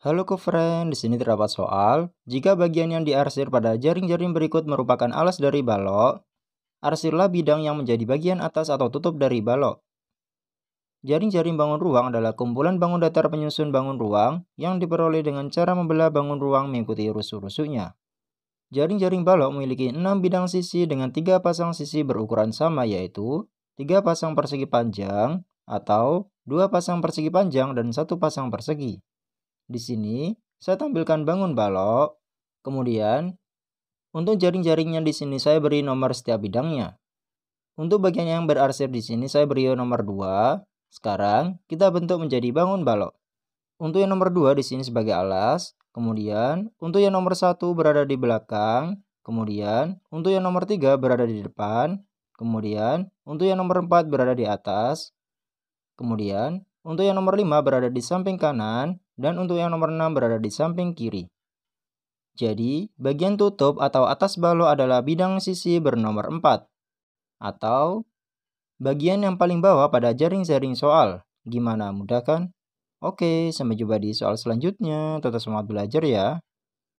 Halo friend. di sini terdapat soal. Jika bagian yang diarsir pada jaring-jaring berikut merupakan alas dari balok, arsirlah bidang yang menjadi bagian atas atau tutup dari balok. Jaring-jaring bangun ruang adalah kumpulan bangun datar penyusun bangun ruang yang diperoleh dengan cara membelah bangun ruang mengikuti rusuk-rusuknya. Jaring-jaring balok memiliki 6 bidang sisi dengan 3 pasang sisi berukuran sama yaitu 3 pasang persegi panjang atau 2 pasang persegi panjang dan 1 pasang persegi. Di sini saya tampilkan bangun balok. Kemudian untuk jaring-jaringnya di sini saya beri nomor setiap bidangnya. Untuk bagian yang berarsir di sini saya beri nomor 2. Sekarang kita bentuk menjadi bangun balok. Untuk yang nomor 2 di sini sebagai alas. Kemudian untuk yang nomor 1 berada di belakang. Kemudian untuk yang nomor 3 berada di depan. Kemudian untuk yang nomor 4 berada di atas. Kemudian untuk yang nomor 5 berada di samping kanan. Dan untuk yang nomor 6 berada di samping kiri. Jadi, bagian tutup atau atas balok adalah bidang sisi bernomor 4 atau bagian yang paling bawah pada jaring-jaring soal. Gimana mudah kan? Oke, sampai jumpa di soal selanjutnya. Tetap semangat belajar ya.